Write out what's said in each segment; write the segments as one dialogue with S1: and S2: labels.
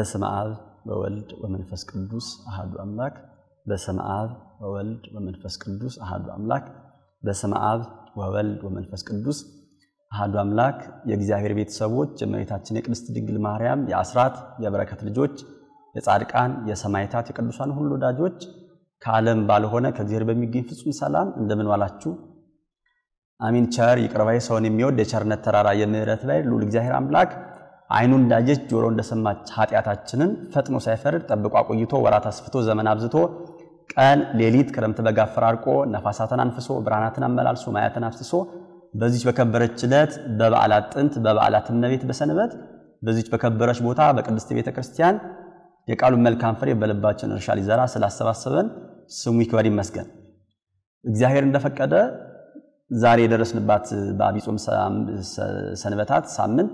S1: በስመ አብ በወልድ በመንፈስ ቅዱስ አህዱ አምላክ በስመ አብ በወልድ በመንፈስ ቅዱስ አህዱ አምላክ በስመ አብ ወወልድ ወመንፈስ ቅዱስ አህዱ አምላክ። የእግዚአብሔር ቤተሰቦች የእመቤታችን የቅድስት ድንግል ማርያም የአስራት የበረከት ልጆች የጻድቃን የሰማይታት የቅዱሳን ሁሉ ወዳጆች ከዓለም ባልሆነ ከእግዚአብሔር በሚገኝ ፍጹም ሰላም እንደምን ዋላችሁ? አሚን። ቸር ይቅር ሰውን የሚወድ የቸርነት ተራራ የምህረት ላይ ልዑል እግዚአብሔር አምላክ አይኑ እንዳየች ጆሮ እንደሰማች ኃጢአታችንን ፈጥኖ ሳይፈርድ ጠብቆ አቆይቶ ወራት አስፍቶ ዘመን አብዝቶ ቀን ሌሊት ክረምት በጋ አፈራርቆ ነፋሳትን አንፍሶ ብርሃናትን አመላልሶ ማያትን አፍስሶ በዚች በከበረች ዕለት በበዓላት ጥንት በበዓላት እመቤት በሰንበት በዚች በከበረች ቦታ በቅድስት ቤተ ክርስቲያን የቃሉን መልካም ፍሬ በልባችን እርሻ ሊዘራ ስላሰባሰበን ስሙ ይክበር ይመስገን። እግዚአብሔር እንደፈቀደ ዛሬ የደረስንባት በአቢጾም ሰንበታት ሳምንት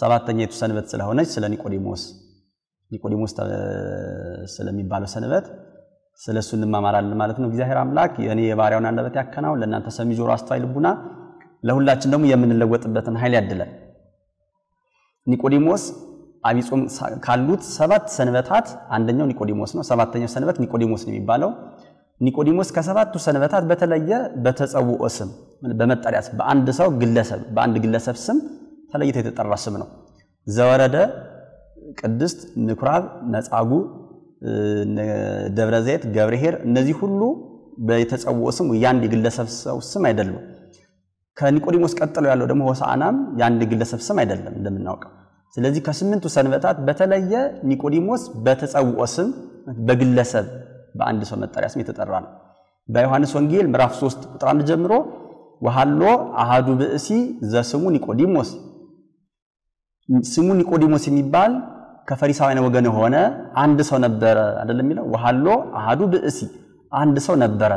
S1: ሰባተኛይቱ ሰንበት ስለሆነች ስለ ኒቆዲሞስ ኒቆዲሞስ ስለሚባለው ሰንበት ስለ እሱ እንማማራለን ማለት ነው። እግዚአብሔር አምላክ የእኔ የባሪያውን አንደበት ያከናውን፣ ለእናንተ ሰሚ አስተዋይ ልቡና፣ ለሁላችን ደግሞ የምንለወጥበትን ኃይል ያድለን። ኒቆዲሞስ አቢጾም ካሉት ሰባት ሰንበታት አንደኛው ኒቆዲሞስ ነው። ሰባተኛው ሰንበት ኒቆዲሞስ ነው የሚባለው። ኒቆዲሞስ ከሰባቱ ሰንበታት በተለየ በተጸውኦ ስም በመጠሪያ በአንድ ሰው ግለሰብ በአንድ ግለሰብ ስም ተለይቶ የተጠራ ስም ነው። ዘወረደ፣ ቅድስት፣ ምኩራብ፣ ነጻጉ፣ ደብረ ዘይት፣ ገብርሄር እነዚህ ሁሉ የተጸውኦ ስም የአንድ የግለሰብ ሰው ስም አይደሉም። ከኒቆዲሞስ ቀጥሎ ያለው ደግሞ ሆሳአናም የአንድ ግለሰብ ስም አይደለም እንደምናውቀው። ስለዚህ ከስምንቱ ሰንበታት በተለየ ኒቆዲሞስ በተጸውኦ ስም በግለሰብ በአንድ ሰው መጠሪያ ስም የተጠራ ነው። በዮሐንስ ወንጌል ምዕራፍ 3 ቁጥር 1 ጀምሮ ወሃሎ አሃዱ ብእሲ ዘስሙ ኒቆዲሞስ ስሙ ኒቆዲሞስ የሚባል ከፈሪሳውያን ወገን የሆነ አንድ ሰው ነበረ አይደለም የሚለው ወሃሎ አሃዱ ብእሲ አንድ ሰው ነበረ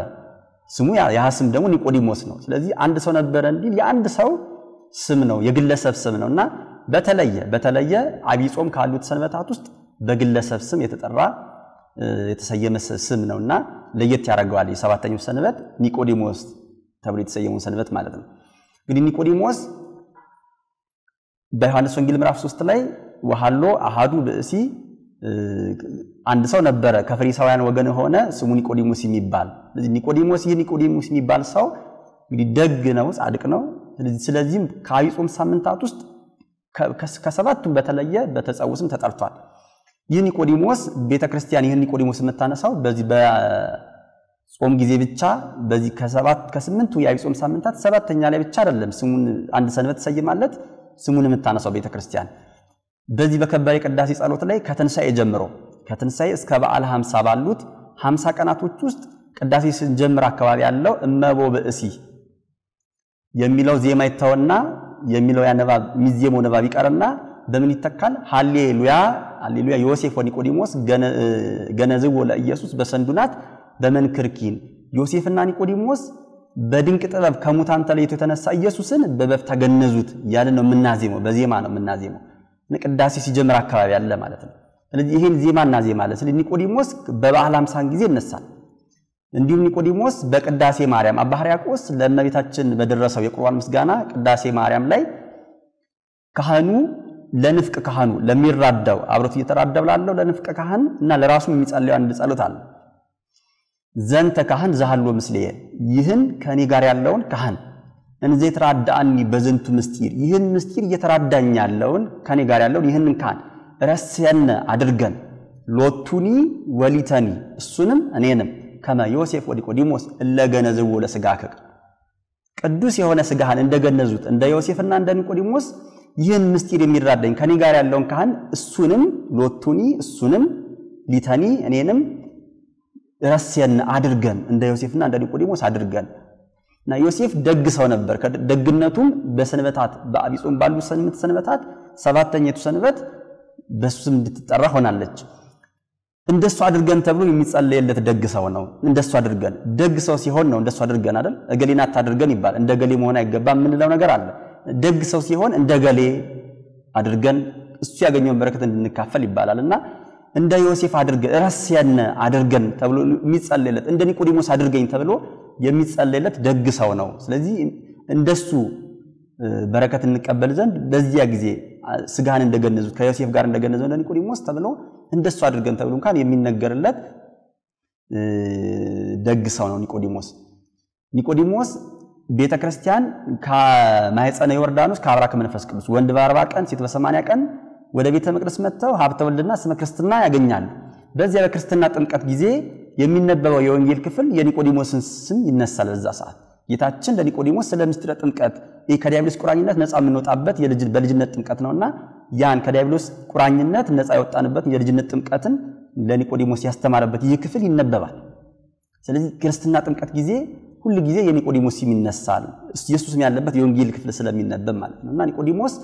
S1: ስሙ ያ ስም ደግሞ ኒቆዲሞስ ነው ስለዚህ አንድ ሰው ነበረ እንዲል የአንድ ሰው ስም ነው የግለሰብ ስም ነው እና በተለየ በተለየ አቢጾም ካሉት ሰንበታት ውስጥ በግለሰብ ስም የተጠራ የተሰየመ ስም ነው እና ለየት ያደርገዋል የሰባተኛው ሰንበት ኒቆዲሞስ ተብሎ የተሰየመው ሰንበት ማለት ነው እንግዲህ ኒቆዲሞስ በዮሐንስ ወንጌል ምዕራፍ 3 ላይ ወሃሎ አሃዱ ብእሲ አንድ ሰው ነበረ ከፈሪሳውያን ወገን ሆነ ስሙ ኒቆዲሞስ የሚባል ስለዚህ ኒቆዲሞስ ይህ ኒቆዲሞስ የሚባል ሰው እንግዲህ ደግ ነው ጻድቅ ነው ስለዚህም ከአብይ ጾም ሳምንታት ውስጥ ከሰባቱም በተለየ በተጸውስም ተጠርቷል ይህ ኒቆዲሞስ ቤተ ክርስቲያን ይህን ኒቆዲሞስ የምታነሳው በዚህ በጾም ጊዜ ብቻ በዚህ ከሰባት ከስምንቱ የአብይ ጾም ሳምንታት ሰባተኛ ላይ ብቻ አይደለም ስሙን አንድ ሰንበት ሰይማለት ስሙን የምታነሳው ቤተ ክርስቲያን በዚህ በከባድ ቅዳሴ ጸሎት ላይ ከትንሣኤ ጀምሮ ከትንሣኤ እስከ በዓል 50 ባሉት ሀምሳ ቀናቶች ውስጥ ቅዳሴ ስንጀምር አካባቢ ያለው እመቦ ብእሲ የሚለው ዜማ ይተውና የሚለው ያነባብ የሚዜመው ንባብ ይቀርና በምን ይተካል? ሃሌሉያ ሃሌሉያ ዮሴፍ ወኒቆዲሞስ ገነዝዎ ለኢየሱስ በሰንዱናት በመንክርኪን ዮሴፍና ኒቆዲሞስ በድንቅ ጥበብ ከሙታን ተለይቶ የተነሳ ኢየሱስን በበፍታ ገነዙት እያለ ነው የምናዜመው። በዜማ ነው የምናዜመው። ቅዳሴ ሲጀምር አካባቢ አለ ማለት ነው። ስለዚህ ይህን ዜማ እናዜማለን። ስለዚህ ኒቆዲሞስ በበዓለ ሃምሳን ጊዜ ይነሳል። እንዲሁም ኒቆዲሞስ በቅዳሴ ማርያም፣ አባ ሕርያቆስ ለእመቤታችን በደረሰው የቁርባን ምስጋና ቅዳሴ ማርያም ላይ ካህኑ ለንፍቅ ካህኑ ለሚራዳው አብሮት እየተራዳው ላለው ለንፍቅ ካህን እና ለራሱም የሚጸለዩ አንድ ጸሎት አለ። ዘንተ ካህን ዛሃሎ ምስሌየ ይህን ከእኔ ጋር ያለውን ካህን እንዘ የተራዳአኒ በዘንቱ ምስጢር ይህን ምስጢር እየተራዳኝ ያለውን ከእኔ ጋር ያለውን ይህንን ካህን ረስየነ አድርገን ሎቱኒ ወሊተኒ እሱንም እኔንም ከመ ዮሴፍ ወዲቆዲሞስ ለስጋ ለስጋከ ቅዱስ የሆነ ስጋህን እንደገነዙት እንደ ዮሴፍና እንደ ኒቆዲሞስ ይህን ምስጢር የሚራዳኝ ከኔ ጋር ያለውን ካህን እሱንም ሎቱኒ እሱንም ሊተኒ እኔንም ረሴን አድርገን እንደ ዮሴፍና እንደ ኒቆዲሞስ አድርገን እና ዮሴፍ ደግ ሰው ነበር። ደግነቱም በሰንበታት በአቢጾም ባሉ ባሉ ሰንበታት ሰባተኛቱ ሰንበት በሱ ስም እንድትጠራ ሆናለች። እንደሱ አድርገን ተብሎ የሚጸለየለት ደግ ሰው ነው። እንደሱ አድርገን ደግ ሰው ሲሆን ነው እንደሱ አድርገን አይደል? እገሌን አታድርገን ይባል። እንደ ገሌ መሆን አይገባም የምንለው ነገር አለ። ደግ ሰው ሲሆን እንደ ገሌ አድርገን እሱ ያገኘውን በረከት እንድንካፈል ይባላል እና እንደ ዮሴፍ አድርገ ራስ ያነ አድርገን ተብሎ የሚጸለይለት እንደ ኒቆዲሞስ አድርገኝ ተብሎ የሚጸለይለት ደግ ሰው ነው። ስለዚህ እንደሱ በረከት እንቀበል ዘንድ በዚያ ጊዜ ስጋን እንደገነዙት ከዮሴፍ ጋር እንደገነዘው እንደ ኒቆዲሞስ ተብሎ እንደሱ አድርገን ተብሎ እንኳን የሚነገርለት ደግ ሰው ነው ኒቆዲሞስ። ኒቆዲሞስ ቤተ ክርስቲያን ከማይፀነ ዮርዳኖስ ከአብራክ መንፈስ ቅዱስ ወንድ በአርባ ቀን ሴት በ80 ቀን ወደ ቤተ መቅደስ መጥተው ሀብተ ወልድና ስመ ክርስትና ያገኛሉ። በዚያ በክርስትና ጥምቀት ጊዜ የሚነበበው የወንጌል ክፍል የኒቆዲሞስን ስም ይነሳል። በዛ ሰዓት ጌታችን ለኒቆዲሞስ ስለ ምስጢረ ጥምቀት ከዲያብሎስ ቁራኝነት ነፃ የምንወጣበት በልጅነት ጥምቀት ነውና ያን ከዲያብሎስ ቁራኝነት ነፃ የወጣንበት የልጅነት ጥምቀትን ለኒቆዲሞስ ያስተማረበት ይህ ክፍል ይነበባል። ስለዚህ ክርስትና ጥምቀት ጊዜ ሁል ጊዜ የኒቆዲሞስ ስም ይነሳል። ኢየሱስም ያለበት የወንጌል ክፍል ስለሚነበብ ማለት ነው እና ኒቆዲሞስ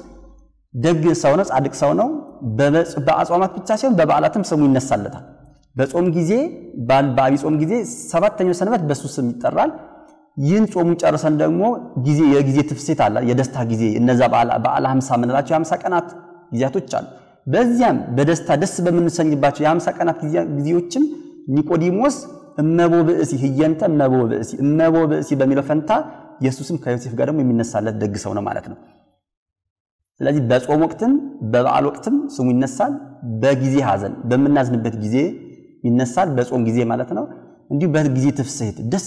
S1: ደግ ሰው ነው፣ ጻድቅ ሰው ነው። በአጽዋማት ብቻ ሲሆን በበዓላትም ስሙ ይነሳለታል። በጾም ጊዜ በአብይ ጾም ጊዜ ሰባተኛው ሰንበት በሱ ስም ይጠራል። ይህን ጾሙ ጨርሰን ደግሞ ጊዜ የጊዜ ትፍሴት አለ፣ የደስታ ጊዜ እነዛ በዓል ሀምሳ የምንላቸው የሀምሳ ቀናት ጊዜያቶች አሉ። በዚያም በደስታ ደስ በምንሰኝባቸው የሀምሳ ቀናት ጊዜዎችም ኒቆዲሞስ እመቦ ብእሲ ህየንተ እመቦ ብእሲ እመቦ ብእሲ በሚለው ፈንታ ኢየሱስም ከዮሴፍ ጋር ደግሞ የሚነሳለት ደግ ሰው ነው ማለት ነው። ስለዚህ በጾም ወቅትም በበዓል ወቅትም ስሙ ይነሳል። በጊዜ ሀዘን በምናዝንበት ጊዜ ይነሳል፣ በጾም ጊዜ ማለት ነው። እንዲሁ በጊዜ ትፍስህት ደስ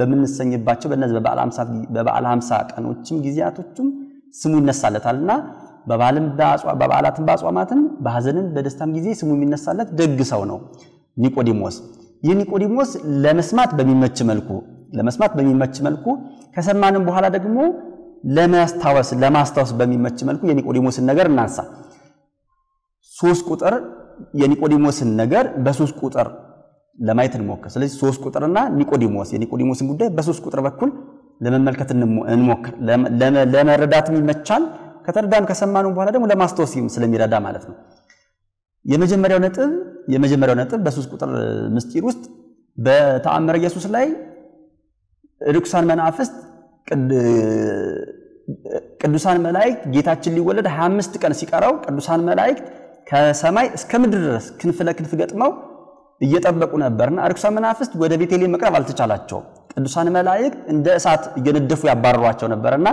S1: በምንሰኝባቸው በእነዚህ በበዓል ሀምሳ ቀኖችም ጊዜያቶችም ስሙ ይነሳለታልና በበዓልም በበዓላትም በአጽዋማትም በሀዘንም በደስታም ጊዜ ስሙ የሚነሳለት ደግ ሰው ነው ኒቆዲሞስ። ይህ ኒቆዲሞስ ለመስማት በሚመች መልኩ ለመስማት በሚመች መልኩ ከሰማንም በኋላ ደግሞ ለማስታወስ ለማስታወስ በሚመች መልኩ የኒቆዲሞስን ነገር እናንሳ። ሶስት ቁጥር የኒቆዲሞስን ነገር በሶስት ቁጥር ለማየት እንሞክር። ስለዚህ ሶስት ቁጥርና ኒቆዲሞስ የኒቆዲሞስን ጉዳይ በሶስት ቁጥር በኩል ለመመልከት እንሞክር። ለመረዳትም ይመቻል። ከተረዳን ከሰማኑ በኋላ ደግሞ ለማስታወስ ስለሚረዳ ማለት ነው። የመጀመሪያው ነጥብ የመጀመሪያው ነጥብ በሶስት ቁጥር ምስጢር ውስጥ በተአምረ ኢየሱስ ላይ ርኩሳን መናፍስት ቅዱሳን መላእክት ጌታችን ሊወለድ 25 ቀን ሲቀረው ቅዱሳን መላእክት ከሰማይ እስከ ምድር ድረስ ክንፍ ለክንፍ ገጥመው እየጠበቁ ነበርና ርኩሳን መናፍስት ወደ ቤተልሔም መቅረብ አልተቻላቸውም። ቅዱሳን መላእክት እንደ እሳት እየነደፉ ያባረሯቸው ነበርና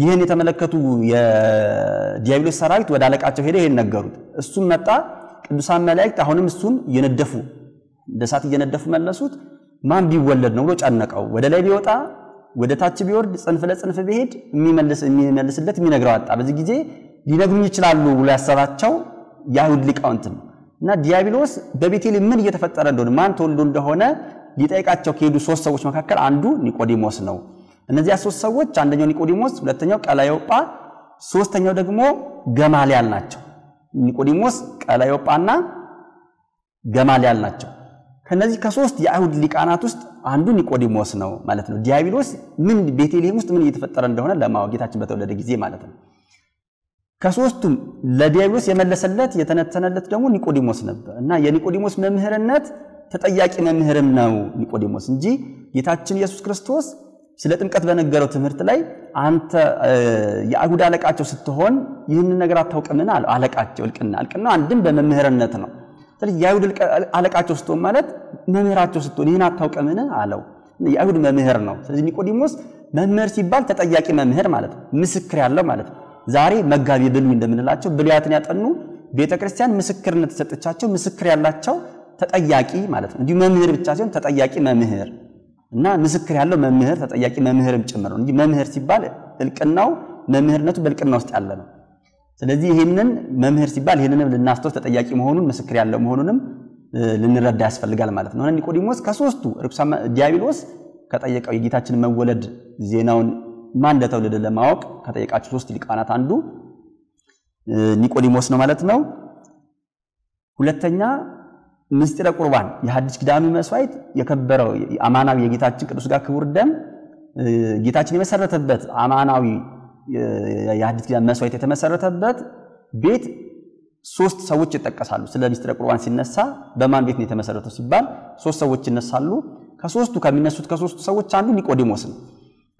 S1: ይህን የተመለከቱ የዲያብሎስ ሰራዊት ወደ አለቃቸው ሄደ ይህን ነገሩት። እሱም መጣ። ቅዱሳን መላእክት አሁንም እሱን እየነደፉ እንደ እሳት እየነደፉ መለሱት። ማን ቢወለድ ነው ብሎ ጨነቀው። ወደ ላይ ቢወጣ ወደ ታች ቢወርድ ጽንፍ ለጽንፍ ቢሄድ የሚመልስለት የሚነግረው አጣ። በዚህ ጊዜ ሊነግሩኝ ይችላሉ ብሎ ያሰባቸው የአይሁድ ሊቃውንት ነው እና ዲያብሎስ በቤቴል ምን እየተፈጠረ እንደሆነ ማን ተወልዶ እንደሆነ ሊጠይቃቸው ከሄዱ ሶስት ሰዎች መካከል አንዱ ኒቆዲሞስ ነው። እነዚያ ሶስት ሰዎች አንደኛው ኒቆዲሞስ፣ ሁለተኛው ቀላዮጳ፣ ሶስተኛው ደግሞ ገማሊያል ናቸው። ኒቆዲሞስ፣ ቀላዮጳና ገማሊያል ናቸው። ከነዚህ ከሶስት የአይሁድ ሊቃናት ውስጥ አንዱ ኒቆዲሞስ ነው ማለት ነው። ዲያብሎስ ምን ቤተልሔም ውስጥ ምን እየተፈጠረ እንደሆነ ለማወቅ ጌታችን በተወለደ ጊዜ ማለት ነው። ከሶስቱም ለዲያብሎስ የመለሰለት የተነተነለት ደግሞ ኒቆዲሞስ ነበር እና የኒቆዲሞስ መምህርነት ተጠያቂ መምህርም ነው ኒቆዲሞስ እንጂ ጌታችን ኢየሱስ ክርስቶስ ስለ ጥምቀት በነገረው ትምህርት ላይ አንተ የአይሁድ አለቃቸው ስትሆን ይህንን ነገር አታውቅምን? አለው። አለቃቸው እልቅና እልቅና አንድም በመምህርነት ነው ስለዚህ የአይሁድ አለቃቸው ስትሆን ማለት መምህራቸው ስትሆን ይህን አታውቀምን አለው የአይሁድ መምህር ነው ስለዚህ ኒቆዲሞስ መምህር ሲባል ተጠያቂ መምህር ማለት ነው ምስክር ያለው ማለት ነው ዛሬ መጋቢ ብሉይ እንደምንላቸው ብሉያትን ያጠኑ ቤተ ክርስቲያን ምስክርነት የሰጠቻቸው ምስክር ያላቸው ተጠያቂ ማለት ነው እንዲሁ መምህር ብቻ ሲሆን ተጠያቂ መምህር እና ምስክር ያለው መምህር ተጠያቂ መምህርም ጭምር ነው እንጂ መምህር ሲባል እልቅናው መምህርነቱ በእልቅና ውስጥ ያለ ነው ስለዚህ ይህንን መምህር ሲባል ይህንንም ልናስተውል ተጠያቂ መሆኑን ምስክር ያለው መሆኑንም ልንረዳ ያስፈልጋል ማለት ነው። ኒቆዲሞስ ከሶስቱ ርኩሳን ዲያብሎስ ከጠየቀው የጌታችን መወለድ ዜናውን ማን እንደተወለደ ለማወቅ ከጠየቃቸው ሶስት ሊቃናት አንዱ ኒቆዲሞስ ነው ማለት ነው። ሁለተኛ ምስጢረ ቁርባን የሀዲስ ኪዳኑ መስዋዕት የከበረው አማናዊ የጌታችን ቅዱስ ጋር ክቡር ደም ጌታችን የመሰረተበት አማናዊ የአዲስ ኪዳን መስዋዕት የተመሰረተበት ቤት ሶስት ሰዎች ይጠቀሳሉ። ስለ ሚስጥረ ቁርባን ሲነሳ በማን ቤት ነው የተመሰረተው ሲባል ሶስት ሰዎች ይነሳሉ። ከሶስቱ ከሚነሱት ከሶስቱ ሰዎች አንዱ ኒቆዲሞስ ነው።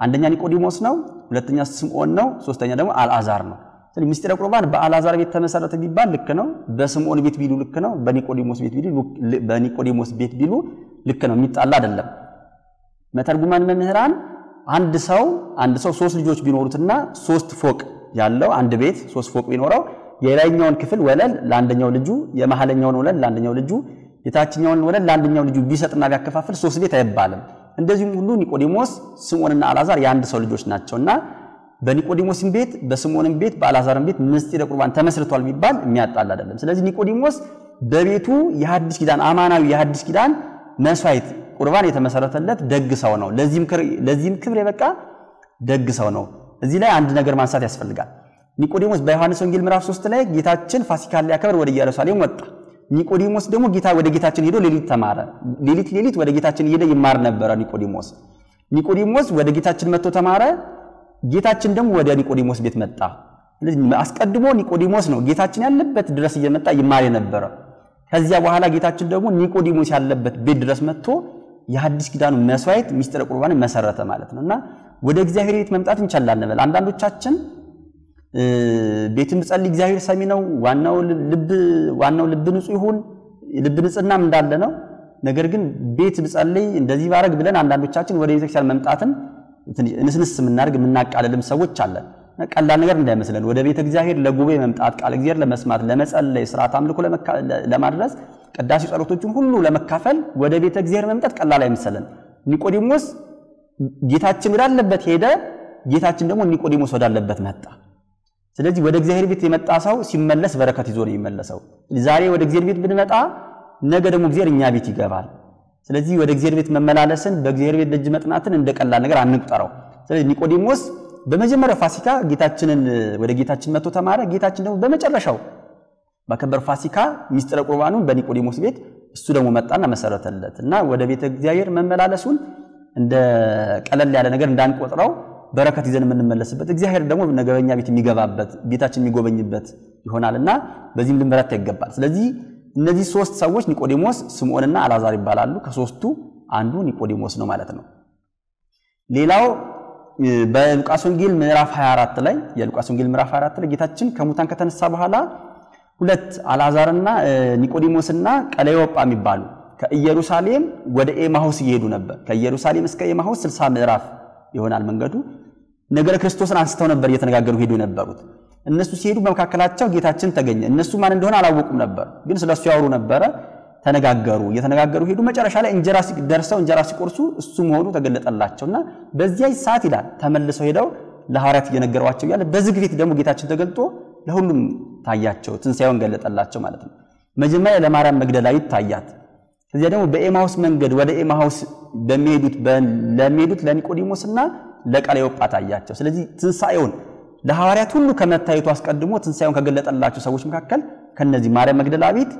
S1: አንደኛ ኒቆዲሞስ ነው፣ ሁለተኛ ስምዖን ነው፣ ሶስተኛ ደግሞ አልአዛር ነው። ስለዚህ ሚስጥረ ቁርባን በአልአዛር ቤት ተመሰረተ ቢባል ልክ ነው፣ በስምዖን ቤት ቢሉ ልክ ነው፣ በኒቆዲሞስ ቤት ቢሉ በኒቆዲሞስ ቤት ቢሉ ልክ ነው፣ የሚጣላ አይደለም። መተርጉማን መምህራን አንድ ሰው አንድ ሰው ሶስት ልጆች ቢኖሩትና ሶስት ፎቅ ያለው አንድ ቤት ሶስት ፎቅ ቢኖረው የላይኛውን ክፍል ወለል ለአንደኛው ልጁ፣ የመሀለኛውን ወለል ለአንደኛው ልጁ፣ የታችኛውን ወለል ለአንደኛው ልጁ ቢሰጥና ቢያከፋፍል ሶስት ቤት አይባልም። እንደዚሁም ሁሉ ኒቆዲሞስ፣ ስምዖንና አላዛር የአንድ ሰው ልጆች ናቸውና በኒቆዲሞስም ቤት በስምዖንም ቤት በአላዛርም ቤት ምስጢረ ቁርባን ተመስርቷል ቢባል የሚያጣል አይደለም። ስለዚህ ኒቆዲሞስ በቤቱ የሐዲስ ኪዳን አማናዊ የሐዲስ ኪዳን መስዋዕት ቁርባን የተመሰረተለት ደግ ሰው ነው። ለዚህም ክብር የበቃ ደግ ሰው ነው። እዚህ ላይ አንድ ነገር ማንሳት ያስፈልጋል። ኒቆዲሞስ በዮሐንስ ወንጌል ምዕራፍ 3 ላይ ጌታችን ፋሲካን ሊያከብር ወደ ኢየሩሳሌም ወጣ። ኒቆዲሞስ ደግሞ ጌታ ወደ ጌታችን ሄዶ ሌሊት ተማረ። ሌሊት ሌሊት ወደ ጌታችን ሄደ ይማር ነበረ ኒቆዲሞስ። ኒቆዲሞስ ወደ ጌታችን መጥቶ ተማረ። ጌታችን ደግሞ ወደ ኒቆዲሞስ ቤት መጣ። አስቀድሞ ኒቆዲሞስ ነው ጌታችን ያለበት ድረስ እየመጣ ይማር የነበረ። ከዚያ በኋላ ጌታችን ደግሞ ኒቆዲሞስ ያለበት ቤት ድረስ መጥቶ የሐዲስ ኪዳኑ መስዋዕት ሚስጥረ ቁርባን መሰረተ ማለት ነው እና ወደ እግዚአብሔር ቤት መምጣት እንቻላለን በል አንዳንዶቻችን ቤትም ጸል እግዚአብሔር ሰሚ ነው ዋናው ልብ ዋናው ልብ ንጹህ ይሁን ልብ ንጽህናም እንዳለ ነው ነገር ግን ቤት ብጸልይ እንደዚህ ባረግ ብለን አንዳንዶቻችን ወደ ቤተክርስቲያን መምጣትን እንስንስ የምናደርግ የምናቃልልም ሰዎች አለን ቀላል ነገር እንዳይመስለን ወደ ቤተ እግዚአብሔር ለጉባኤ መምጣት ቃል እግዚአብሔር ለመስማት ለመጸለይ ስርዓት አምልኮ ለማድረስ ቅዳሴ ጸሎቶቹም ሁሉ ለመካፈል ወደ ቤተ እግዚአብሔር መምጣት ቀላል አይምሰልን። ኒቆዲሞስ ጌታችን ወዳለበት ሄደ፣ ጌታችን ደግሞ ኒቆዲሞስ ወዳለበት መጣ። ስለዚህ ወደ እግዚአብሔር ቤት የመጣ ሰው ሲመለስ በረከት ይዞ ነው የሚመለሰው። ዛሬ ወደ እግዚአብሔር ቤት ብንመጣ ነገ ደግሞ እግዚአብሔር እኛ ቤት ይገባል። ስለዚህ ወደ እግዚአብሔር ቤት መመላለስን፣ በእግዚአብሔር ቤት ደጅ መጥናትን እንደ ቀላል ነገር አንቁጠረው። ስለዚህ ኒቆዲሞስ በመጀመሪያው ፋሲካ ጌታችንን ወደ ጌታችን መጥቶ ተማረ። ጌታችን ደግሞ በመጨረሻው ባከበር ፋሲካ ሚስጥረ ቁርባኑን በኒቆዲሞስ ቤት እሱ ደግሞ መጣና መሰረተለት እና ወደ ቤተ እግዚአብሔር መመላለሱን እንደ ቀለል ያለ ነገር እንዳንቆጥረው በረከት ይዘን የምንመለስበት እግዚአብሔር ደግሞ ነገበኛ ቤት የሚገባበት ቤታችን የሚጎበኝበት ይሆናል እና በዚህም ልንበረታ ይገባል። ስለዚህ እነዚህ ሶስት ሰዎች ኒቆዲሞስ፣ ስምዖንና አላዛር ይባላሉ። ከሶስቱ አንዱ ኒቆዲሞስ ነው ማለት ነው። ሌላው በሉቃስ ወንጌል ምዕራፍ 24 ላይ የሉቃስ ወንጌል ምዕራፍ 24 ላይ ጌታችን ከሙታን ከተነሳ በኋላ ሁለት አልዓዛርና ኒቆዲሞስና ቀለዮጳ የሚባሉ ከኢየሩሳሌም ወደ ኤማሁስ እየሄዱ ነበር። ከኢየሩሳሌም እስከ ኤማሁስ 60 ምዕራፍ ይሆናል መንገዱ። ነገረ ክርስቶስን አንስተው ነበር እየተነጋገሩ ሄዱ የነበሩት። እነሱ ሲሄዱ በመካከላቸው ጌታችን ተገኘ። እነሱ ማን እንደሆነ አላወቁም ነበር፣ ግን ስለሱ ያወሩ ነበረ። ተነጋገሩ፣ እየተነጋገሩ ሄዱ። መጨረሻ ላይ እንጀራ ደርሰው እንጀራ ሲቆርሱ እሱ መሆኑ ተገለጠላቸውና በዚያ ሰዓት ይላል ተመልሰው ሄደው ለሐዋርያት እየነገሯቸው እያለ በዝግ ቤት ደግሞ ጌታችን ተገልጦ ለሁሉም ታያቸው፣ ትንሳኤውን ገለጠላቸው ማለት ነው። መጀመሪያ ለማርያም መግደላዊት ታያት። ከዚያ ደግሞ በኤማውስ መንገድ ወደ ኤማውስ በሚሄዱት ለሚሄዱት ለኒቆዲሞስና ለቀለዮጳ ታያቸው። ስለዚህ ትንሳኤውን ለሐዋርያት ሁሉ ከመታየቱ አስቀድሞ ትንሣኤውን ከገለጠላቸው ሰዎች መካከል ከነዚህ ማርያም መግደላዊት፣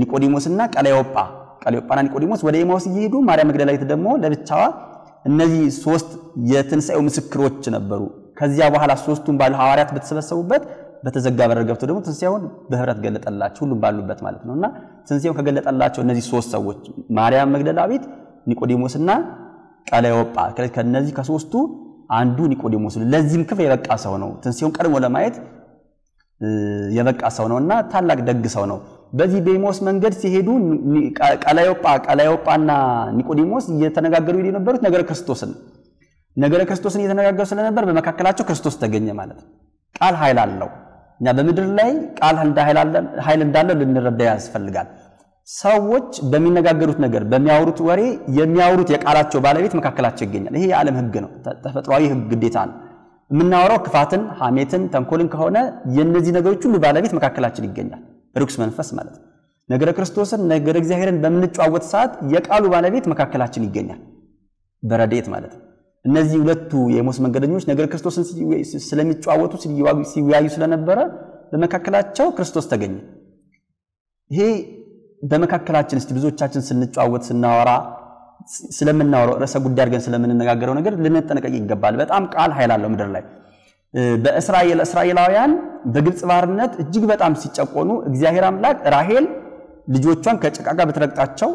S1: ኒቆዲሞስና ቀለዮጳ ቀለዮጳና ኒቆዲሞስ ወደ ኤማውስ እየሄዱ ማርያም መግደላዊት ደግሞ ለብቻዋ እነዚህ ሶስት የትንሳኤው ምስክሮች ነበሩ። ከዚያ በኋላ ሶስቱም ባሉ ሐዋርያት በተሰበሰቡበት በተዘጋ በር ገብቶ ደግሞ ትንሣኤውን በህብረት ገለጠላቸው፣ ሁሉም ባሉበት ማለት ነው። እና ትንሣኤውን ከገለጠላቸው እነዚህ ሶስት ሰዎች ማርያም መግደላዊት፣ ኒቆዲሞስና ቀለዮጳ ከነዚህ ከሶስቱ አንዱ ኒቆዲሞስ ለዚህም ክፍል የበቃ ሰው ነው። ትንሣኤውን ቀድሞ ለማየት የበቃ ሰው ነው እና ታላቅ ደግ ሰው ነው። በዚህ በኤማሁስ መንገድ ሲሄዱ ቀላዮጳ ቀላዮጳና ኒቆዲሞስ እየተነጋገሩ ይሉ የነበሩት ነገረ ክርስቶስን ነገረ ክርስቶስን እየተነጋገሩ ስለነበር በመካከላቸው ክርስቶስ ተገኘ ማለት ነው። ቃል ኃይል አለው። እኛ በምድር ላይ ቃል ኃይል እንዳለ ልንረዳ ያስፈልጋል። ሰዎች በሚነጋገሩት ነገር በሚያወሩት ወሬ የሚያወሩት የቃላቸው ባለቤት መካከላቸው ይገኛል። ይሄ የዓለም ህግ ነው፣ ተፈጥሯዊ ህግ ግዴታ ነው። የምናወራው ክፋትን፣ ሐሜትን፣ ተንኮልን ከሆነ የእነዚህ ነገሮች ሁሉ ባለቤት መካከላችን ይገኛል፣ ርኩስ መንፈስ ማለት ነገረ ክርስቶስን ነገረ እግዚአብሔርን በምንጫወት ሰዓት የቃሉ ባለቤት መካከላችን ይገኛል፣ በረዴት ማለት ነው። እነዚህ ሁለቱ የሞስ መንገደኞች ነገር ክርስቶስን ስለሚጨዋወቱ ሲወያዩ ስለነበረ በመካከላቸው ክርስቶስ ተገኘ። ይሄ በመካከላችን እስቲ ብዙዎቻችን ስንጨዋወት ስናወራ ስለምናወረው ረሰ ጉዳይ አድርገን ስለምንነጋገረው ነገር ልንጠነቀቅ ይገባል። በጣም ቃል ኃይል አለው ምድር ላይ በእስራኤል እስራኤላውያን በግብፅ ባርነት እጅግ በጣም ሲጨቆኑ እግዚአብሔር አምላክ ራሄል ልጆቿን ከጭቃ ጋር ብትረግጣቸው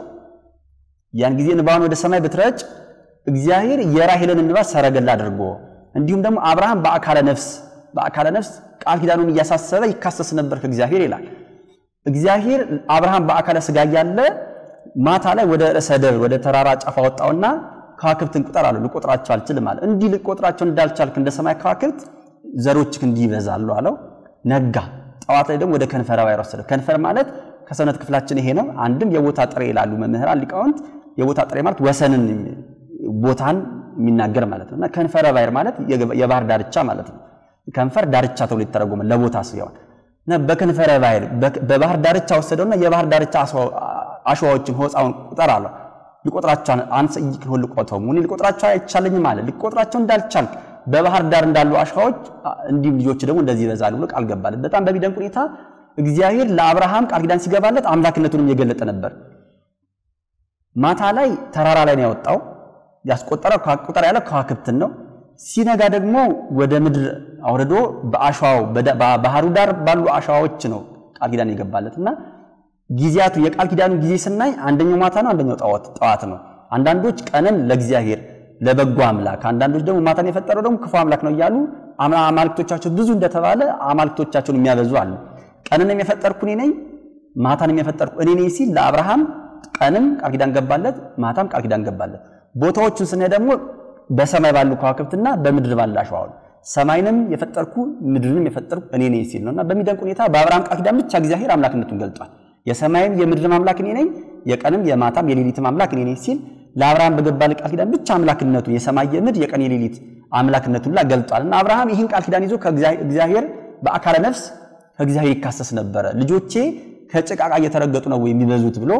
S1: ያን ጊዜ ንባን ወደ ሰማይ ብትረጭ እግዚአብሔር የራሄልን እንባ ሰረገላ አድርጎ እንዲሁም ደግሞ አብርሃም በአካለ ነፍስ በአካለ ነፍስ ቃል ኪዳኑን እያሳሰበ ይካሰስ ነበር ከእግዚአብሔር ይላል። እግዚአብሔር አብርሃም በአካለ ስጋ እያለ ማታ ላይ ወደ ረሰደር ወደ ተራራ ጫፋ ወጣውና ከዋክብትን ቁጠር አለ ልቆጥራቸው አልችልም አለ። እንዲህ ልቆጥራቸው እንዳልቻልክ እንደ ሰማይ ከዋክብት ዘሮች እንዲህ ይበዛሉ አለው። ነጋ። ጠዋት ላይ ደግሞ ወደ ከንፈረ ባሕር ወሰደው። ከንፈር ማለት ከሰውነት ክፍላችን ይሄ ነው። አንድም የቦታ ጥሬ ይላሉ መምህራን ሊቃውንት። የቦታ ጥሬ ማለት ወሰንን ቦታን የሚናገር ማለት ነው እና ከንፈረ ባሕር ማለት የባህር ዳርቻ ማለት ነው። ከንፈር ዳርቻ ተብሎ ይተረጎማል ለቦታ ሲሆን እና በከንፈረ ባሕር በባህር ዳርቻ ወሰደውና የባህር ዳርቻ አሸዋዎችን ሆፃውን ቁጠር አለው። ሊቆጥራቸው አንሰ ሁሉ ልቆተሙ እኔ ሊቆጥራቸው አይቻለኝም አለ። ሊቆጥራቸው እንዳልቻል በባህር ዳር እንዳሉ አሸዋዎች እንዲሁም ልጆች ደግሞ እንደዚህ ይበዛሉ ብሎ ቃል ገባለት። በጣም በሚደንቅ ሁኔታ እግዚአብሔር ለአብርሃም ቃል ኪዳን ሲገባለት አምላክነቱንም የገለጠ ነበር። ማታ ላይ ተራራ ላይ ነው ያወጣው። ያስቆጠረው ቁጥር ያለ ከዋክብትን ነው። ሲነጋ ደግሞ ወደ ምድር አውርዶ በአሸዋው ባህሩ ዳር ባሉ አሸዋዎች ነው ቃል ኪዳን የገባለት እና ጊዜያቱ የቃል ኪዳኑ ጊዜ ስናይ አንደኛው ማታ ነው፣ አንደኛው ጠዋት ነው። አንዳንዶች ቀንን ለእግዚአብሔር ለበጎ አምላክ፣ አንዳንዶች ደግሞ ማታን የፈጠረው ደግሞ ክፉ አምላክ ነው እያሉ አማልክቶቻቸው ብዙ እንደተባለ አማልክቶቻቸውን የሚያበዙ አሉ። ቀንን የፈጠርኩ እኔ ነኝ፣ ማታን የፈጠርኩ እኔ ነኝ ሲል ለአብርሃም ቀንም ቃል ኪዳን ገባለት፣ ማታም ቃል ኪዳን ገባለት። ቦታዎቹን ስናይ ደግሞ በሰማይ ባሉ ከዋክብትና በምድር ባለ አሸዋው ሰማይንም የፈጠርኩ ምድርንም የፈጠርኩ እኔ ነኝ ሲል ነውና በሚደንቅ ሁኔታ በአብርሃም ቃል ኪዳን ብቻ እግዚአብሔር አምላክነቱን ገልጧል። የሰማይም የምድርም አምላክ እኔ ነኝ፣ የቀንም የማታም የሌሊትም አምላክ እኔ ነኝ ሲል ለአብርሃም በገባል ቃል ኪዳን ብቻ አምላክነቱ የሰማይ የምድር የቀን የሌሊት አምላክነቱን ላ ገልጧል እና አብርሃም ይህን ቃል ኪዳን ይዞ ከእግዚአብሔር በአካለ ነፍስ ከእግዚአብሔር ይካሰስ ነበረ። ልጆቼ ከጭቃቃ እየተረገጡ ነው የሚበዙት ብሎ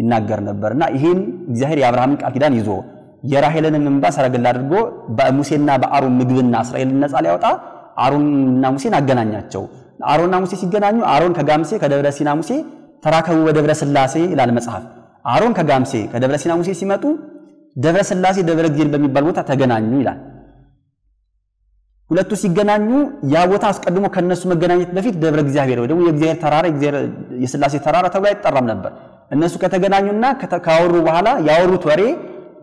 S1: ይናገር ነበር እና ይህን እግዚአብሔር የአብርሃምን ቃል ኪዳን ይዞ የራሄልንም እንባ ሰረገላ አድርጎ በሙሴና በአሮን ምግብና እስራኤልን ነፃ ሊያወጣ አሮንና ሙሴን አገናኛቸው። አሮንና ሙሴ ሲገናኙ አሮን ከጋምሴ ከደብረ ሲና ሙሴ ተራከቡ በደብረ ስላሴ ይላል መጽሐፍ። አሮን ከጋምሴ ከደብረ ሲና ሙሴ ሲመጡ ደብረ ስላሴ ደብረ ጊዜን በሚባል ቦታ ተገናኙ ይላል። ሁለቱ ሲገናኙ ያ ቦታ አስቀድሞ ከነሱ መገናኘት በፊት ደብረ እግዚአብሔር ወይ ደግሞ የእግዚአብሔር ተራራ የስላሴ ተራራ ተብሎ አይጠራም ነበር። እነሱ ከተገናኙና ካወሩ በኋላ ያወሩት ወሬ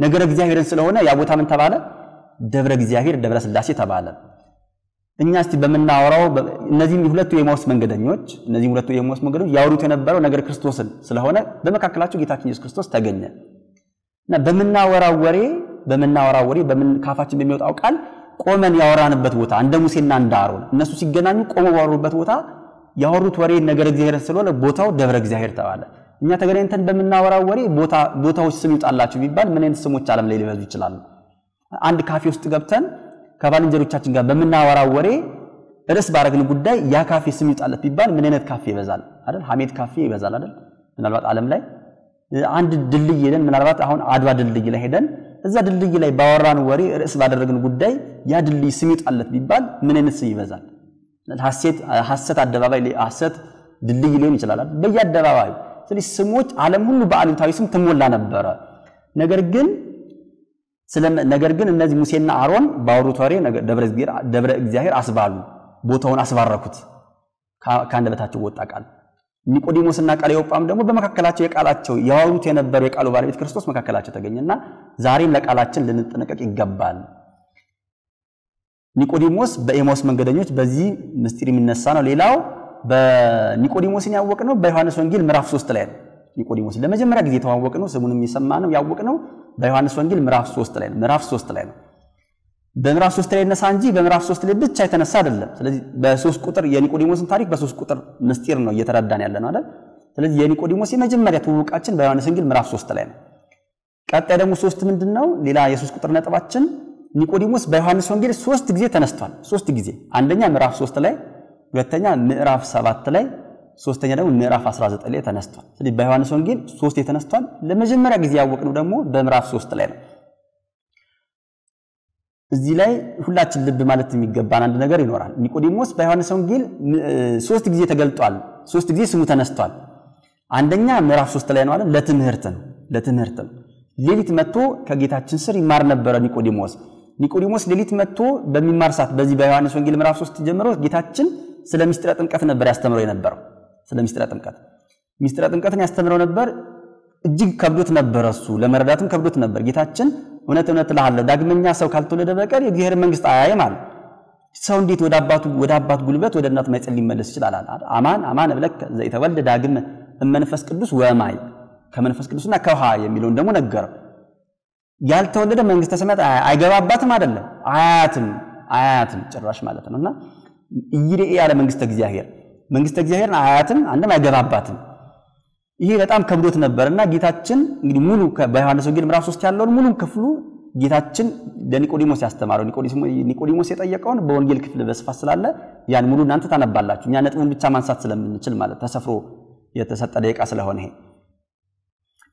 S1: ነገረ እግዚአብሔርን ስለሆነ ያ ቦታ ምን ተባለ? ደብረ እግዚአብሔር ደብረ ስላሴ ተባለ። እኛ እስቲ በምናወራው እነዚህም ሁለቱ የማውስ መንገደኞች እነዚህም ሁለቱ የማውስ መንገደኞች ያወሩት የነበረው ነገር ክርስቶስን ስለሆነ በመካከላቸው ጌታችን ኢየሱስ ክርስቶስ ተገኘ እና በምናወራው ወሬ በምናወራው ወሬ ካፋችን በሚወጣው ቃል ቆመን ያወራንበት ቦታ እንደ ሙሴና እንደ አሮን እነሱ ሲገናኙ ቆመው ባወሩበት ቦታ ያወሩት ወሬ ነገር እግዚአብሔር ስለሆነ ቦታው ደብረ እግዚአብሔር ተባለ። እኛ ተገናኝተን በምናወራው ወሬ ቦታዎች ስም ይውጣላችሁ ቢባል ምን አይነት ስሞች አለም ላይ ሊበዙ ይችላሉ? አንድ ካፌ ውስጥ ገብተን ከባልንጀሮቻችን ጋር በምናወራው ወሬ ርዕስ ባረግን ጉዳይ ያ ካፌ ስም ይውጣለት ቢባል ምን አይነት ካፌ ይበዛል አይደል? ሐሜት ካፌ ይበዛል አይደል? ምናልባት ዓለም ላይ አንድ ድልድይ ሄደን ምናልባት አሁን አድዋ ድልድይ ላይ ሄደን እዛ ድልድይ ላይ ባወራን ወሬ ርዕስ ባደረግን ጉዳይ ያ ድልድይ ስም ይውጣለት ቢባል ምን አይነት ስም ይበዛል? ሐሰት አደባባይ ሐሰት ድልድይ ሊሆን ይችላል። በየአደባባዩ ስለዚህ ስሞች ዓለም ሁሉ በአሉታዊ ስም ትሞላ ነበረ። ነገር ግን ነገር ግን እነዚህ ሙሴና አሮን ባወሩት ወሬ ደብረ እግዚአብሔር አስባሉ፣ ቦታውን አስባረኩት፣ ከአንደበታቸው ወጣ ቃል። ኒቆዲሞስና ቀለዮጳም ደግሞ በመካከላቸው የቃላቸው ያወሩት የነበረው የቃሉ ባለቤት ክርስቶስ መካከላቸው ተገኘና ዛሬም ለቃላችን ልንጠነቀቅ ይገባል። ኒቆዲሞስ በኤሞስ መንገደኞች በዚህ ምስጢር የሚነሳ ነው። ሌላው በኒቆዲሞስን ያወቅ ነው በዮሐንስ ወንጌል ምዕራፍ 3 ላይ ነው። ኒቆዲሞስን ለመጀመሪያ ጊዜ የተዋወቅ ነው ስሙንም የሰማ ነው ያወቅ ነው በዮሐንስ ወንጌል ምዕራፍ 3 ላይ ነው። ምዕራፍ 3 ላይ ነው። በምዕራፍ 3 ላይ ይነሳ እንጂ በምዕራፍ 3 ላይ ብቻ የተነሳ አይደለም። ስለዚህ በሶስት ቁጥር የኒቆዲሞስን ታሪክ በሶስት ቁጥር ምስጢር ነው እየተረዳን ያለ ነው አይደል? ስለዚህ የኒቆዲሞስ የመጀመሪያ ትውውቃችን በዮሐንስ ወንጌል ምዕራፍ 3 ላይ ነው። ቀጣይ ደግሞ ሶስት ምንድን ነው? ሌላ የሶስት ቁጥር ነጥባችን ኒቆዲሞስ በዮሐንስ ወንጌል ሶስት ጊዜ ተነስቷል። ሶስት ጊዜ አንደኛ ምዕራፍ 3 ላይ ሁለተኛ ምዕራፍ ሰባት ላይ ሶስተኛ ደግሞ ምዕራፍ 19 ላይ ተነስቷል። ስለዚህ በዮሐንስ ወንጌል ሶስት ተነስቷል። ለመጀመሪያ ጊዜ ያወቅነው ደግሞ በምዕራፍ ሶስት ላይ ነው። እዚህ ላይ ሁላችን ልብ ማለት የሚገባን አንድ ነገር ይኖራል። ኒቆዲሞስ በዮሐንስ ወንጌል ሶስት ጊዜ ተገልጧል። ሶስት ጊዜ ስሙ ተነስቷል። አንደኛ ምዕራፍ ሶስት ላይ ነው ለትምህርት ነው ለትምህርት ነው። ሌሊት መጥቶ ከጌታችን ስር ይማር ነበረ ኒቆዲሞስ። ኒቆዲሞስ ሌሊት መጥቶ በሚማር ሰዓት በዚህ በዮሐንስ ወንጌል ምዕራፍ ሶስት ጀምሮ ጌታችን ስለ ሚስጥረ ጥምቀት ነበር ያስተምረው የነበረው። ስለ ሚስጥረ ጥምቀት ሚስጥረ ጥምቀትን ያስተምረው ነበር። እጅግ ከብዶት ነበረ፣ እሱ ለመረዳትም ከብዶት ነበር። ጌታችን እውነት እውነት እልሃለሁ ዳግመኛ ሰው ካልተወለደ በቀር የእግዚአብሔር መንግስት አያይም አለ። ሰው እንዴት ወደ አባቱ ወደ አባት ጉልበት ወደ እናት ማይጸል ሊመለስ ይችላል? አለ። አማን አማን እብለከ ዘኢተወልደ ዳግም መንፈስ ቅዱስ ወማይ ከመንፈስ ቅዱስና ከውሃ የሚለውን ደግሞ ነገረው። ያልተወለደ መንግስተ ሰማያት አይገባባትም አይደለም አያትም አያትም ጭራሽ ማለት ነውና እይዴ ያለ መንግስተ እግዚአብሔር መንግስተ እግዚአብሔርን አያትም አንድም አይገባባትም። ይሄ በጣም ከብዶት ነበርና ጌታችን እንግዲህ ሙሉ በዮሐንስ ወንጌል ምዕራፍ 3 ያለውን ሙሉ ክፍሉ ጌታችን ለኒቆዲሞስ ያስተማረው ኒቆዲሞስ የጠየቀውን በወንጌል ክፍል በስፋት ስላለ ያን ሙሉ እናንተ ታነባላችሁ። እኛ ነጥቡን ብቻ ማንሳት ስለምንችል ማለት ተሰፍሮ የተሰጠ ደቂቃ ስለሆነ ይሄ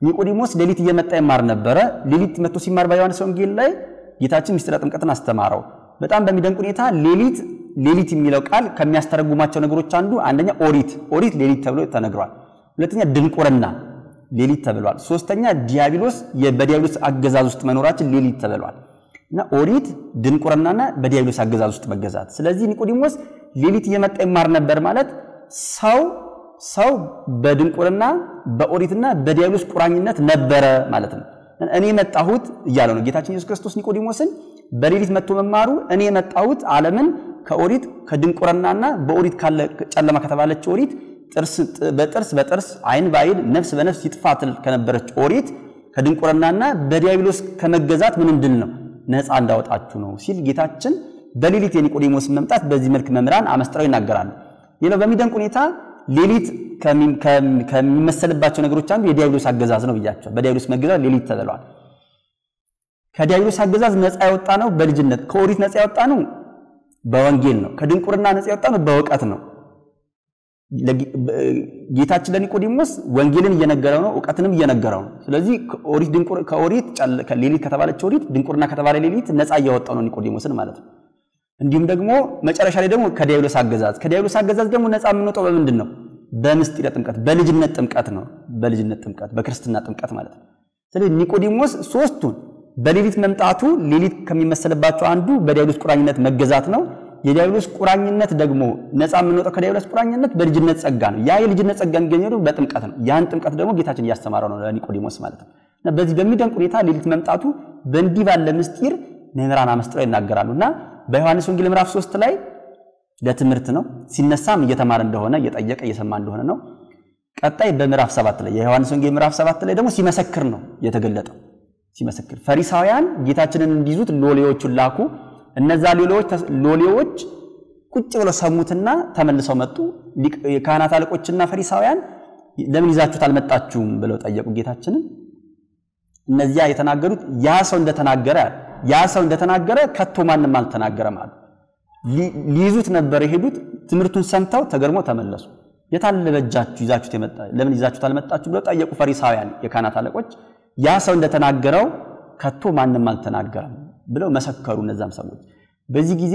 S1: ኒቆዲሞስ ሌሊት እየመጣ ይማር ነበረ። ሌሊት መጥቶ ሲማር በዮሐንስ ወንጌል ላይ ጌታችን ሚስጥረ ጥምቀትን አስተማረው። በጣም በሚደንቅ ሁኔታ ሌሊት ሌሊት የሚለው ቃል ከሚያስተረጉማቸው ነገሮች አንዱ አንደኛ ኦሪት ኦሪት ሌሊት ተብሎ ተነግሯል። ሁለተኛ ድንቁርና ሌሊት ተብሏል። ሶስተኛ ዲያብሎስ በዲያብሎስ አገዛዝ ውስጥ መኖራችን ሌሊት ተብሏል። እና ኦሪት ድንቁርናና በዲያብሎስ አገዛዝ ውስጥ መገዛት። ስለዚህ ኒቆዲሞስ ሌሊት እየመጣ ይማር ነበር ማለት ሰው ሰው በድንቁርና በኦሪትና በዲያብሎስ ቁራኝነት ነበረ ማለት ነው። እኔ መጣሁት እያለ ነው ጌታችን ኢየሱስ ክርስቶስ ኒቆዲሞስን በሌሊት መጥቶ መማሩ እኔ መጣሁት ዓለምን ከኦሪት ከድንቁርናና በኦሪት ካለ ጨለማ ከተባለች ኦሪት በጥርስ በጥርስ አይን በአይን ነፍስ በነፍስ ይጥፋትል ከነበረች ኦሪት ከድንቁርናና በዲያብሎስ ከመገዛት ምን እንድል ነው ነፃ እንዳወጣችሁ ነው ሲል ጌታችን በሌሊት የኒቆዲሞስ መምጣት በዚህ መልክ መምህራን አመስጥረው ይናገራሉ። ሌላው በሚደንቅ ሁኔታ ሌሊት ከሚመሰልባቸው ነገሮች አንዱ የዲያብሎስ አገዛዝ ነው ብያቸው። በዲያብሎስ መገዛት ሌሊት ተብለዋል። ከዲያብሎስ አገዛዝ ነፃ ያወጣ ነው በልጅነት ከኦሪት ነፃ ያወጣ ነው በወንጌል ነው። ከድንቁርና ነፃ የወጣ ነው በእውቀት ነው። ጌታችን ለኒቆዲሞስ ወንጌልን እየነገረው ነው፣ እውቀትንም እየነገረው ነው። ስለዚህ ከኦሪት ሌሊት ከተባለች ኦሪት ድንቁርና ከተባለ ሌሊት ነፃ እያወጣው ነው ኒቆዲሞስን ማለት ነው። እንዲሁም ደግሞ መጨረሻ ላይ ደግሞ ከዲያብሎስ አገዛዝ ከዲያብሎስ አገዛዝ ደግሞ ነፃ የምንወጣው በምንድን ነው? በምስጢረ ጥምቀት በልጅነት ጥምቀት ነው። በልጅነት ጥምቀት በክርስትና ጥምቀት ማለት ነው። ስለዚህ ኒቆዲሞስ ሶስቱን በሌሊት መምጣቱ ሌሊት ከሚመሰልባቸው አንዱ በዲያብሎስ ቁራኝነት መገዛት ነው። የዲያብሎስ ቁራኝነት ደግሞ ነፃ የምንወጣው ከዲያብሎስ ቁራኝነት በልጅነት ጸጋ ነው። ያ የልጅነት ጸጋ የሚገኘው በጥምቀት ነው። ያን ጥምቀት ደግሞ ጌታችን እያስተማረው ነው ለኒቆዲሞስ ማለት ነው። በዚህ በሚደንቅ ሁኔታ ሌሊት መምጣቱ በእንዲህ ባለ ምስጢር መምህራን አመስጥረው ይናገራሉ። እና በዮሐንስ ወንጌል ምዕራፍ ሶስት ላይ ለትምህርት ነው ሲነሳም እየተማረ እንደሆነ እየጠየቀ እየሰማ እንደሆነ ነው። ቀጣይ በምዕራፍ ሰባት ላይ የዮሐንስ ወንጌል ምዕራፍ ሰባት ላይ ደግሞ ሲመሰክር ነው የተገለጠው። ሲመሰክር ፈሪሳውያን ጌታችንን እንዲይዙት ሎሌዎቹን ላኩ እነዛ ሎሌዎች ቁጭ ብለው ሰሙትና ተመልሰው መጡ። የካህናት አለቆችና ፈሪሳውያን ለምን ይዛችሁት አልመጣችሁም ብለው ጠየቁ ጌታችንን። እነዚያ የተናገሩት ያ ሰው እንደተናገረ ያ ሰው እንደተናገረ ከቶ ማንም አልተናገረም አሉ። ሊይዙት ነበር የሄዱት። ትምህርቱን ሰምተው ተገርሞ ተመለሱ። የታለበጃችሁ ይዛችሁት የመጣ ለምን ይዛችሁት አልመጣችሁ ብለው ጠየቁ ፈሪሳውያን፣ የካህናት አለቆች። ያ ሰው እንደተናገረው ከቶ ማንም አልተናገረም ብለው መሰከሩ እነዛም ሰዎች። በዚህ ጊዜ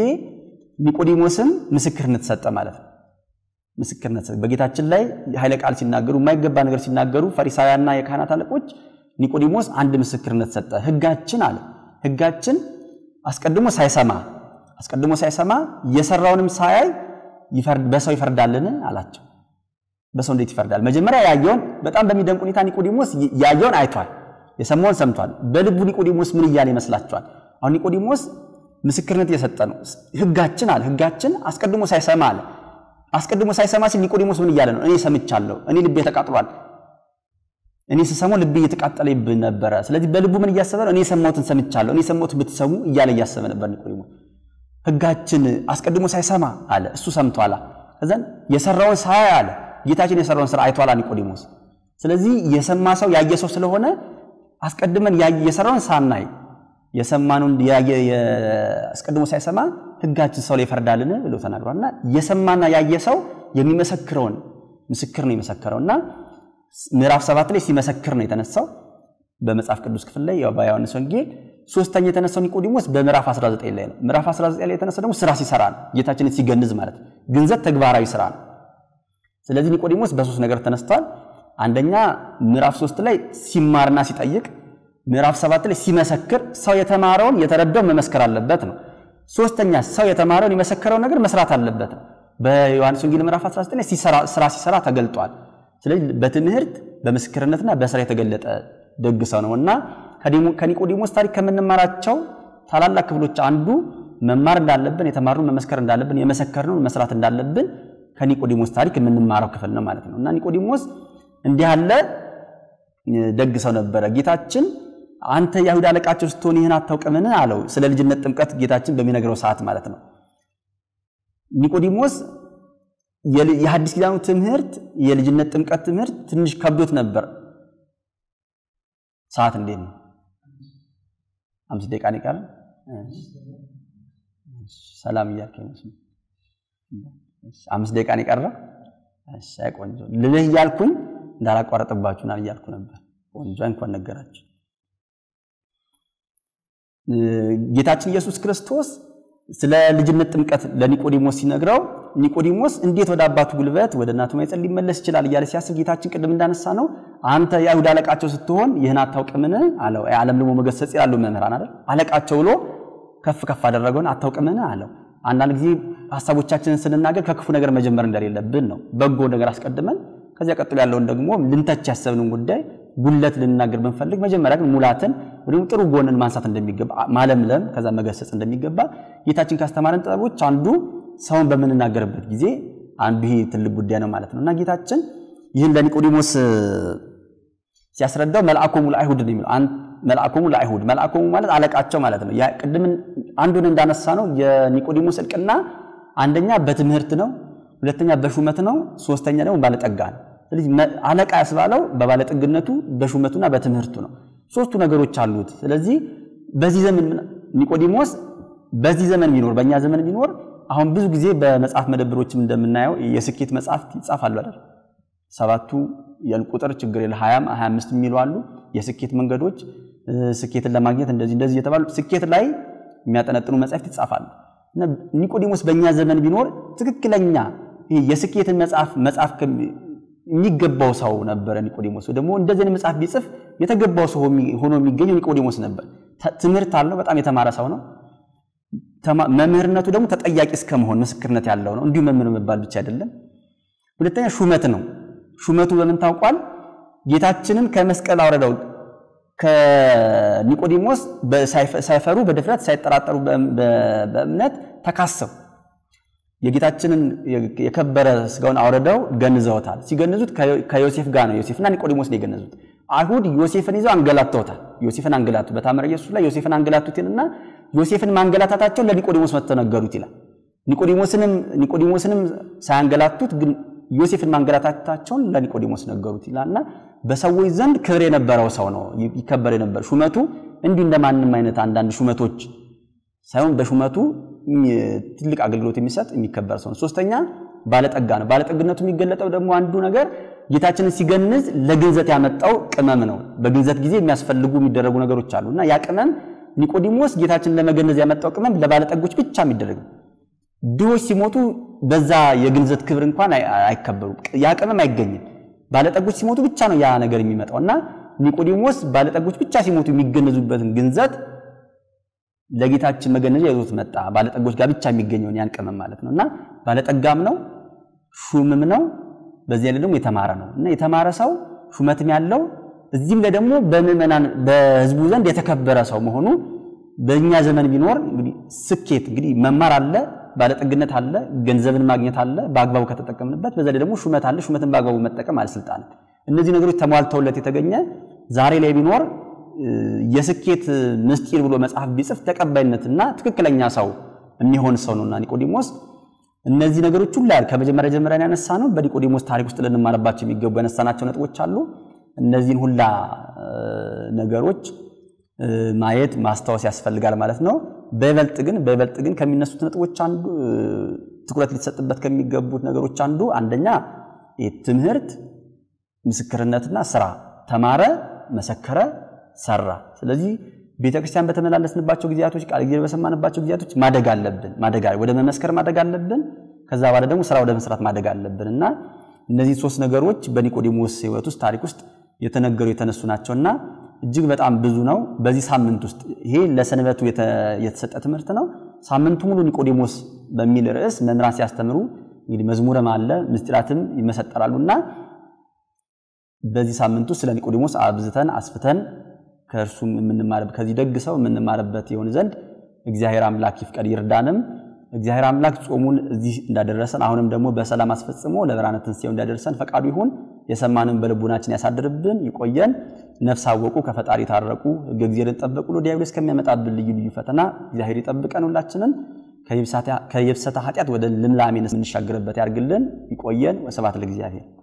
S1: ኒቆዲሞስም ምስክርነት ሰጠ ማለት ነው። ምስክርነት ሰጠ። በጌታችን ላይ ኃይለ ቃል ሲናገሩ፣ የማይገባ ነገር ሲናገሩ ፈሪሳውያንና የካህናት አለቆች ኒቆዲሞስ አንድ ምስክርነት ሰጠ። ህጋችን አለ ህጋችን አስቀድሞ ሳይሰማ አስቀድሞ ሳይሰማ የሰራውንም ሳያይ በሰው ይፈርዳልን አላቸው። በሰው እንዴት ይፈርዳል? መጀመሪያ ያየውን በጣም በሚደንቅ ሁኔታ ኒቆዲሞስ ያየውን አይቷል፣ የሰማውን ሰምቷል። በልቡ ኒቆዲሞስ ምን እያለ ይመስላችኋል? አሁን ኒቆዲሞስ ምስክርነት እየሰጠ ነው። ህጋችን አለ ህጋችን አስቀድሞ ሳይሰማ አለ አስቀድሞ ሳይሰማ ሲል ኒቆዲሞስ ምን እያለ ነው? እኔ ሰምቻለሁ፣ እኔ ልቤ ተቃጥሏል፣ እኔ ስሰሙ ልቤ እየተቃጠለብኝ ነበረ። ስለዚህ በልቡ ምን እያሰበ ነው? እኔ የሰማሁትን ሰምቻለሁ፣ እኔ የሰማሁት ብትሰሙ እያለ እያሰበ ነበር ኒቆዲሞስ። ህጋችን አስቀድሞ ሳይሰማ አለ እሱ ሰምቷላ። ከዛን የሰራውን ሳይ አለ ጌታችን የሰራውን ስራ አይቷላ ኒቆዲሞስ። ስለዚህ የሰማ ሰው ያየ ሰው ስለሆነ አስቀድመን የሰራውን ሳናይ የሰማኑን አስቀድሞ ሳይሰማ ህጋችን ሰው ላይ ይፈርዳልን ብሎ ተናግሯልና የሰማና ያየ ሰው የሚመሰክረውን ምስክር ነው የመሰከረው እና ምዕራፍ ሰባት ላይ ሲመሰክር ነው የተነሳው። በመጽሐፍ ቅዱስ ክፍል ላይ ያው በዮሐንስ ወንጌል ሶስተኛ የተነሳው ኒቆዲሞስ በምዕራፍ 19 ላይ ነው። ምዕራፍ 19 ላይ የተነሳው ደግሞ ስራ ሲሰራ ነው። ጌታችንን ሲገንዝ ማለት ግንዘት ተግባራዊ ስራ ነው። ስለዚህ ኒቆዲሞስ በሶስት ነገር ተነስቷል። አንደኛ ምዕራፍ ሶስት ላይ ሲማርና ሲጠይቅ ምዕራፍ ሰባት ላይ ሲመሰክር ሰው የተማረውን የተረዳው መመስከር አለበት ነው። ሶስተኛ ሰው የተማረውን የመሰከረውን ነገር መስራት አለበት ነው። በዮሐንስ ወንጌል ምዕራፍ 19 ላይ ስራ ሲሰራ ተገልጧል። ስለዚህ በትምህርት በምስክርነትና በስራ የተገለጠ ደግ ሰው ነው እና ከኒቆዲሞስ ታሪክ ከምንማራቸው ታላላቅ ክፍሎች አንዱ መማር እንዳለብን የተማሩን መመስከር እንዳለብን የመሰከርነውን መስራት እንዳለብን ከኒቆዲሞስ ታሪክ የምንማረው ክፍል ነው ማለት ነው እና ኒቆዲሞስ እንዲህ ያለ ደግ ሰው ነበረ ጌታችን አንተ የአይሁድ አለቃቸው ስትሆን ይህን አታውቅምን አለው ስለ ልጅነት ጥምቀት ጌታችን በሚነግረው ሰዓት ማለት ነው ኒቆዲሞስ የሐዲስ ኪዳኑ ትምህርት የልጅነት ጥምቀት ትምህርት ትንሽ ከብዶት ነበር ሰዓት እንዴት ነው አምስት ደቂቃ ቃል ሰላም እያልከ አምስት ደቂቃ ነው ቆንጆ ልልህ እያልኩኝ እንዳላቋረጥባችሁ እያልኩ ነበር ቆንጆ እንኳን ነገራችሁ ጌታችን ኢየሱስ ክርስቶስ ስለ ልጅነት ጥምቀት ለኒቆዲሞስ ሲነግረው ኒቆዲሞስ እንዴት ወደ አባቱ ጉልበት ወደ እናቱ ማይጸን ሊመለስ ይችላል እያለ ሲያስብ ጌታችን ቅድም እንዳነሳ ነው አንተ የአይሁድ አለቃቸው ስትሆን ይህን አታውቅምን አለው። የዓለም ደግሞ ሞገስ ያሉ መምህራን አይደል አለቃቸው ብሎ ከፍ ከፍ አደረገውን አታውቅምን አለው። አንዳንድ ጊዜ ሀሳቦቻችንን ስንናገር ከክፉ ነገር መጀመር እንደሌለብን ነው። በጎ ነገር አስቀድመን ከዚያ ቀጥሎ ያለውን ደግሞ ልንተች ያሰብንን ጉዳይ ጉለት ልንናገር ብንፈልግ መጀመሪያ ግን ሙላትን ወይም ጥሩ ጎንን ማንሳት እንደሚገባ ማለምለም፣ ከዛ መገሰጽ እንደሚገባ ጌታችን ካስተማረን ጥበቦች አንዱ ሰውን በምንናገርበት ጊዜ አንዱ ይሄ ትልቅ ጉዳይ ነው ማለት ነው እና ጌታችን ይህን ለኒቆዲሞስ ሲያስረዳው መልአኮሙ ለአይሁድ ነው የሚለው መልአኮሙ ለአይሁድ መልአኮሙ ማለት አለቃቸው ማለት ነው። ቅድም አንዱን እንዳነሳ ነው የኒቆዲሞስ እልቅና አንደኛ በትምህርት ነው፣ ሁለተኛ በሹመት ነው፣ ሶስተኛ ደግሞ ባለጠጋ ነው። ስለዚህ አለቃ ያስባለው በባለጠግነቱ በሹመቱና በትምህርቱ ነው። ሶስቱ ነገሮች አሉት። ስለዚህ በዚህ ዘመን ኒቆዲሞስ በዚህ ዘመን ቢኖር በእኛ ዘመን ቢኖር አሁን ብዙ ጊዜ በመጽሐፍ መደብሮችም እንደምናየው የስኬት ይጻፍ አሉ አይደል? ሰባቱ የቁጥር ችግር የለ ሀያም የሚሉ አሉ። የስኬት መንገዶች ስኬትን ለማግኘት እንደዚህ እንደዚህ የተባሉ ስኬት ላይ የሚያጠነጥኑ መጽሐፍት ይጻፋሉ። ኒቆዲሞስ በእኛ ዘመን ቢኖር ትክክለኛ የስኬትን መጽሐፍ መጽሐፍ የሚገባው ሰው ነበረ ኒቆዲሞስ። ደግሞ እንደዚህ አይነት መጽሐፍ ቢጽፍ የተገባው ሰው ሆኖ የሚገኘው ኒቆዲሞስ ነበር። ትምህርት አለው። በጣም የተማረ ሰው ነው። መምህርነቱ ደግሞ ተጠያቂ እስከ መሆን ምስክርነት ያለው ነው። እንዲሁ መምህር መባል ብቻ አይደለም። ሁለተኛ ሹመት ነው። ሹመቱ በምን ታውቋል? ጌታችንን ከመስቀል አውረደው ከኒቆዲሞስ ሳይፈሩ በድፍረት ሳይጠራጠሩ በእምነት ተካሰው የጌታችንን የከበረ ስጋውን አውርደው ገንዘውታል። ሲገንዙት ከዮሴፍ ጋር ነው። ዮሴፍና ኒቆዲሞስ ነው የገነዙት። አይሁድ ዮሴፍን ይዘው አንገላተውታል። ዮሴፍን አንገላቱ በታምረ ኢየሱስ ላይ ዮሴፍን አንገላቱትንና ዮሴፍን ማንገላታታቸውን ለኒቆዲሞስ መተነገሩት ነገሩት ይላል። ኒቆዲሞስንም ኒቆዲሞስንም ሳያንገላቱት ግን ዮሴፍን ማንገላታታቸውን ለኒቆዲሞስ ነገሩት ይላልና በሰዎች ዘንድ ክብር የነበረው ሰው ነው ይከበር የነበር ሹመቱ እንዲህ እንደማንም አይነት አንዳንድ ሹመቶች ሳይሆን በሹመቱ ትልቅ አገልግሎት የሚሰጥ የሚከበር ሰው ነው። ሶስተኛ ባለጠጋ ነው። ባለጠግነቱ የሚገለጠው ደግሞ አንዱ ነገር ጌታችንን ሲገንዝ ለግንዘት ያመጣው ቅመም ነው። በግንዘት ጊዜ የሚያስፈልጉ የሚደረጉ ነገሮች አሉ እና ያ ቅመም ኒቆዲሞስ ጌታችንን ለመገነዝ ያመጣው ቅመም ለባለጠጎች ብቻ የሚደረግ ድሆች ሲሞቱ በዛ የግንዘት ክብር እንኳን አይከበሩም። ያ ቅመም አይገኝም። ባለጠጎች ሲሞቱ ብቻ ነው ያ ነገር የሚመጣው እና ኒቆዲሞስ ባለጠጎች ብቻ ሲሞቱ የሚገነዙበትን ግንዘት ለጌታችን መገነዣ ይዞት መጣ። ባለጠጎች ጋር ብቻ የሚገኘውን ያን ቅመም ማለት ነው እና ባለጠጋም ነው ሹምም ነው። በዚህ ደግሞ የተማረ ነው እና የተማረ ሰው ሹመትም ያለው እዚህም ላይ ደግሞ በምእመናን በህዝቡ ዘንድ የተከበረ ሰው መሆኑ በእኛ ዘመን ቢኖር እንግዲህ ስኬት እንግዲህ መማር አለ፣ ባለጠግነት አለ፣ ገንዘብን ማግኘት አለ በአግባቡ ከተጠቀምንበት። በዛ ላይ ደግሞ ሹመት አለ። ሹመትን በአግባቡ መጠቀም አለ፣ ስልጣን። እነዚህ ነገሮች ተሟልተውለት የተገኘ ዛሬ ላይ ቢኖር የስኬት ምስጢር ብሎ መጽሐፍ ቢጽፍ ተቀባይነትና ትክክለኛ ሰው የሚሆን ሰው ነውና ኒቆዲሞስ እነዚህ ነገሮች ሁሉ ያል ከመጀመሪያ ጀምረን ያነሳ ነው። በኒቆዲሞስ ታሪክ ውስጥ ልንማርባቸው የሚገቡ ያነሳናቸው ነጥቦች አሉ። እነዚህን ሁላ ነገሮች ማየት ማስታወስ ያስፈልጋል ማለት ነው። በይበልጥ ግን በይበልጥ ግን ከሚነሱት ነጥቦች አንዱ ትኩረት ሊሰጥበት ከሚገቡት ነገሮች አንዱ አንደኛ ትምህርት፣ ምስክርነትና ስራ ተማረ፣ መሰከረ፣ ሰራ። ስለዚህ ቤተክርስቲያን በተመላለስንባቸው ጊዜያቶች ቃል ጊዜ በሰማንባቸው ጊዜያቶች ማደግ አለብን። ማደግ ወደ መመስከር ማደግ አለብን። ከዛ በኋላ ደግሞ ስራ ወደ መስራት ማደግ አለብን እና እነዚህ ሶስት ነገሮች በኒቆዲሞስ ህይወት ውስጥ ታሪክ ውስጥ የተነገሩ የተነሱ ናቸውና እጅግ በጣም ብዙ ነው። በዚህ ሳምንት ውስጥ ይሄ ለሰንበቱ የተሰጠ ትምህርት ነው። ሳምንቱ ሙሉ ኒቆዲሞስ በሚል ርዕስ መምራ ሲያስተምሩ እንግዲህ መዝሙርም አለ ምስጢራትም ይመሰጠራሉና በዚህ ሳምንት ውስጥ ስለ ኒቆዲሞስ አብዝተን አስፍተን ከእርሱም የምንማርበት ከዚህ ደግ ሰው የምንማርበት ይሆን ዘንድ እግዚአብሔር አምላክ ይፍቀድ ይርዳንም። እግዚአብሔር አምላክ ጾሙን እዚህ እንዳደረሰን አሁንም ደግሞ በሰላም አስፈጽሞ ለብርሃነ ትንሣኤው እንዳደርሰን ፈቃዱ ይሁን። የሰማንም በልቡናችን ያሳድርብን፣ ይቆየን። ነፍስ አወቁ፣ ከፈጣሪ ታረቁ፣ ሕገ እግዚአብሔርን ጠበቁ፣ ዲያብሎስ ከሚያመጣብን ልዩ ልዩ ፈተና እግዚአብሔር ይጠብቀን። ሁላችንን ከየብሰተ ኃጢአት ወደ ልምላሜ የምንሻገርበት ያርግልን፣ ይቆየን። ወስብሐት ለእግዚአብሔር።